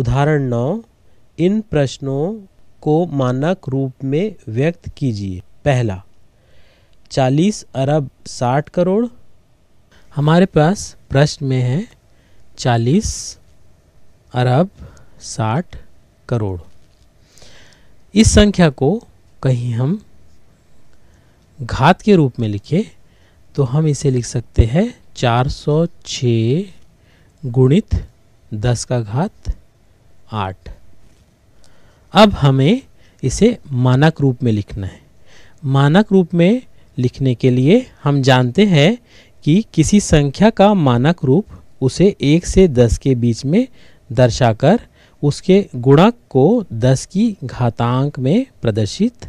उदाहरण नौ इन प्रश्नों को मानक रूप में व्यक्त कीजिए पहला चालीस अरब साठ करोड़ हमारे पास प्रश्न में है चालीस अरब साठ करोड़ इस संख्या को कहीं हम घात के रूप में लिखे तो हम इसे लिख सकते हैं 406 गुणित 10 का घात आठ अब हमें इसे मानक रूप में लिखना है मानक रूप में लिखने के लिए हम जानते हैं कि किसी संख्या का मानक रूप उसे एक से दस के बीच में दर्शाकर उसके गुणक को दस की घातांक में प्रदर्शित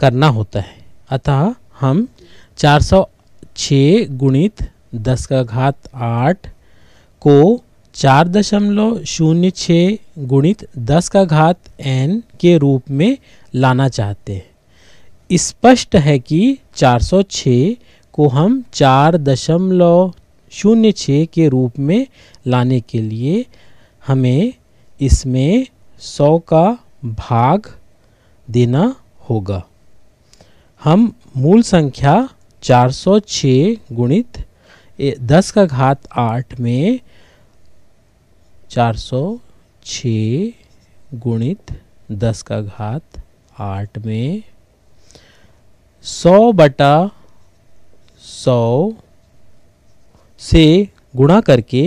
करना होता है अतः हम चार सौ छः गुणित दस का घात आठ को चार दशमलव शून्य छः गुणित दस का घात एन के रूप में लाना चाहते हैं स्पष्ट है कि 406 को हम चार दशमलव शून्य छः के रूप में लाने के लिए हमें इसमें सौ का भाग देना होगा हम मूल संख्या 406 गुणित दस का घात आठ में चार सौ छ गुणित दस का घात आठ में सौ बटा सौ से गुणा करके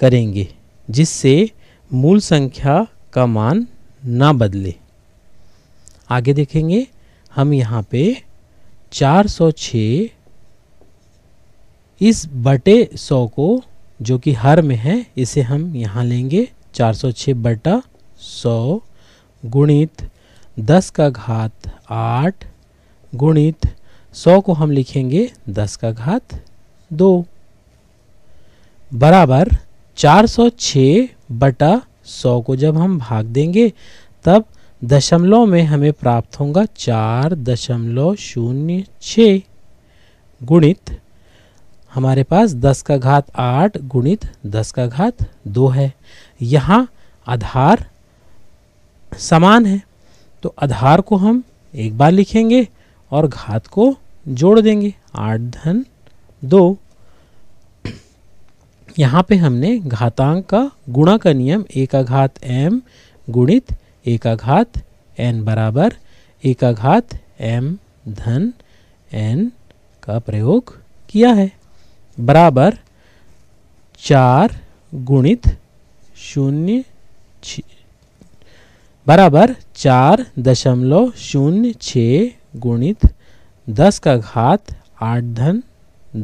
करेंगे जिससे मूल संख्या का मान ना बदले आगे देखेंगे हम यहाँ पे 406 इस बटे 100 को जो कि हर में है इसे हम यहाँ लेंगे 406 बटा 100 गुणित 10 का घात 8 गुणित 100 को हम लिखेंगे 10 का घात 2 बराबर 406 बटा 100 को जब हम भाग देंगे तब दशमलव में हमें प्राप्त होगा चार दशमलव शून्य छ गुणित हमारे पास दस का घात आठ गुणित दस का घात दो है यहाँ आधार समान है तो आधार को हम एक बार लिखेंगे और घात को जोड़ देंगे आठ धन दो यहाँ पे हमने घातांक का गुणा का नियम ए का घात एम गुणित ए का घात एन बराबर ए का घात एम धन एन का प्रयोग किया है बराबर चार गुणित शून्य बराबर चार दशमलव शून्य छ गुणित दस का घात आठ धन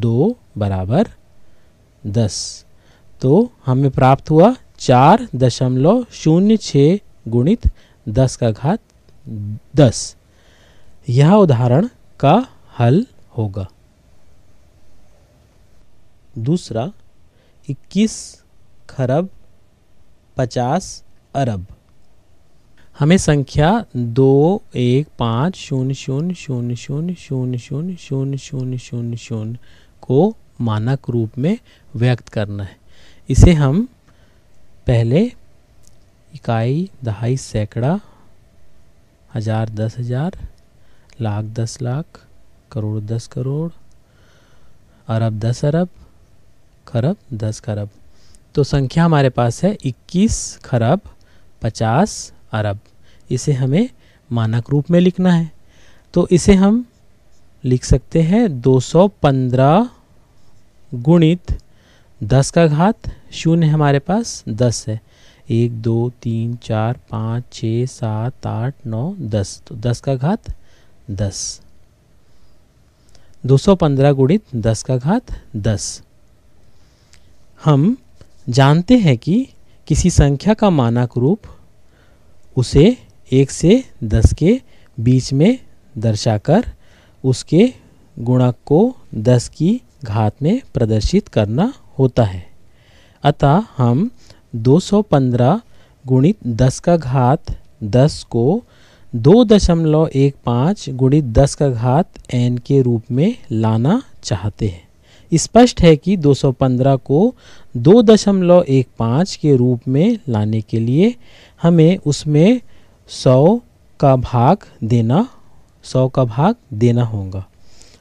दो बराबर दस तो हमें प्राप्त हुआ चार दशमलव शून्य छ गुणित दस का घात दस यह उदाहरण का हल होगा दूसरा 21 खरब 50 अरब हमें संख्या दो एक पाँच शून्य शून्य शून्य शून्य शून्य शून्य शून्य शून्य शून्य शून्य को मानक रूप में व्यक्त करना है इसे हम पहले इकाई दहाई सैकड़ा हजार दस हजार लाख दस लाख करोड़ दस करोड़ अरब दस अरब खरब दस खरब तो संख्या हमारे पास है इक्कीस खरब पचास अरब इसे हमें मानक रूप में लिखना है तो इसे हम लिख सकते हैं 215 गुणित दस का घात शून्य हमारे पास दस है एक दो तीन चार पाँच छ सात आठ नौ दस तो दस का घात दस 215 गुणित दस का घात दस हम जानते हैं कि किसी संख्या का मानक रूप उसे एक से दस के बीच में दर्शाकर उसके गुणक को दस की घात में प्रदर्शित करना होता है अतः हम 215 गुणित दस का घात दस को दो दशमलव एक पाँच गुणित दस का घात एन के रूप में लाना चाहते हैं स्पष्ट है कि 215 को दो दशमलव एक पाँच के रूप में लाने के लिए हमें उसमें 100 का भाग देना 100 का भाग देना होगा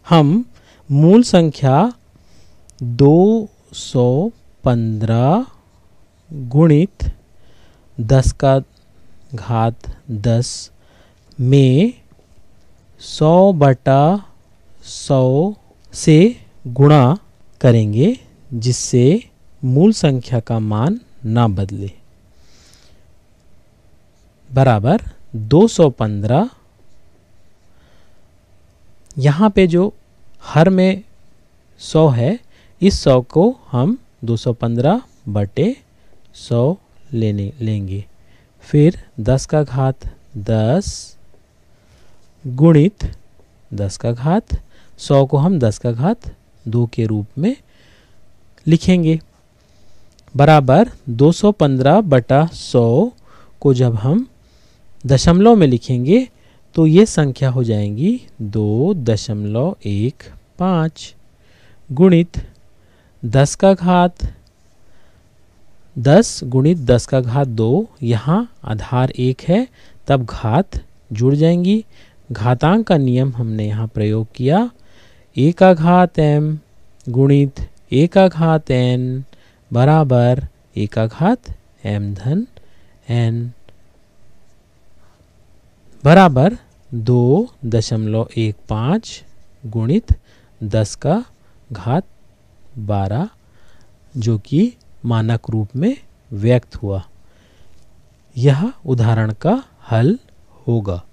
हम मूल संख्या 215 गुणित 10 का घात 10 में 100 बटा 100 से गुणा करेंगे जिससे मूल संख्या का मान ना बदले बराबर 215 यहाँ पे जो हर में 100 है इस 100 को हम 215 बटे 100 लेने लेंगे फिर 10 का घात 10 गुणित 10 का घात 100 को हम 10 का घात दो के रूप में लिखेंगे बराबर 215 बटा 100 को जब हम दशमलव में लिखेंगे तो ये संख्या हो जाएंगी दो दशमलव एक पाँच गुणित दस का घात दस गुणित दस का घात दो यहाँ आधार एक है तब घात जुड़ जाएंगी घातांक का नियम हमने यहाँ प्रयोग किया घात एम गुणित घात एन बराबर घात एम धन एन बराबर दो दशमलव एक पाँच गुणित दस का घात बारह जो कि मानक रूप में व्यक्त हुआ यह उदाहरण का हल होगा